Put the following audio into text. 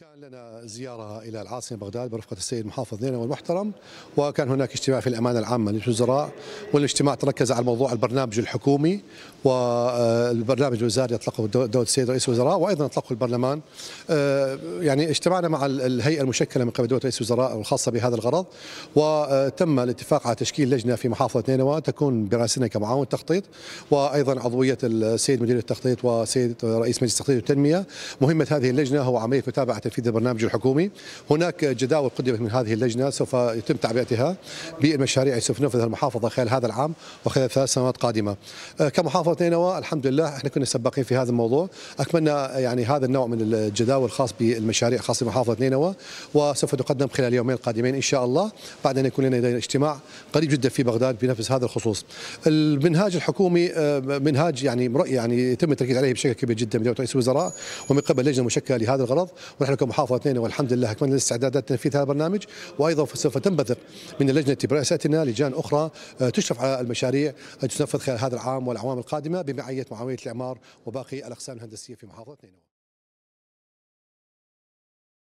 كان لنا زيارة إلى العاصمة بغداد برفقة السيد محافظ نينوى المحترم وكان هناك اجتماع في الأمانة العامة للوزراء والاجتماع تركز على موضوع البرنامج الحكومي والبرنامج الوزاري أطلقه دولة السيد رئيس الوزراء وأيضا أطلقه البرلمان آه، يعني اجتمعنا مع الهيئة المشكلة من قبل دولة رئيس الوزراء الخاصة بهذا الغرض وتم الاتفاق على تشكيل لجنة في محافظة نينوى تكون برأسنا كمعاون تخطيط وأيضا عضوية السيد مدير التخطيط وسيد رئيس مجلس التخطيط والتنمية مهمة هذه اللجنة هو عملية متابعة تنفيذ البرنامج الحكومي هناك جداول قدمت من هذه اللجنة سوف يتم تعبئتها بالمشاريع التي سوف تنفذها المحافظة خلال هذا العام وخلال ثلاث سنوات قادمة آه، كمحافظة نينوى الحمد لله احنا كنا سباقين في هذا الموضوع أكملنا يعني هذا النوع من الجداول الخاص بالمشاريع الخاصة بمحافظة نينوى وسوف تقدم خلال اليومين القادمين إن شاء الله بعد أن يكون لدينا اجتماع قريب جدا في بغداد بنفس هذا الخصوص المنهاج الحكومي آه، منهاج يعني يعني يتم التركيز عليه بشكل كبير جدا من رئيس الوزراء ومن قبل لجنة مشكلة لهذا الغرض ونحن نحن كمحافظة اثنين والحمد لله أكملنا الاستعدادات لتنفيذ هذا البرنامج وأيضا سوف تنبثق من اللجنة برئاستنا لجان أخرى آه، تشرف على المشاريع التي تنفذ خلال هذا العام والأعوام القادمة بمعية معاويه الإعمار وباقي الأقسام الهندسية في محافظة نينوى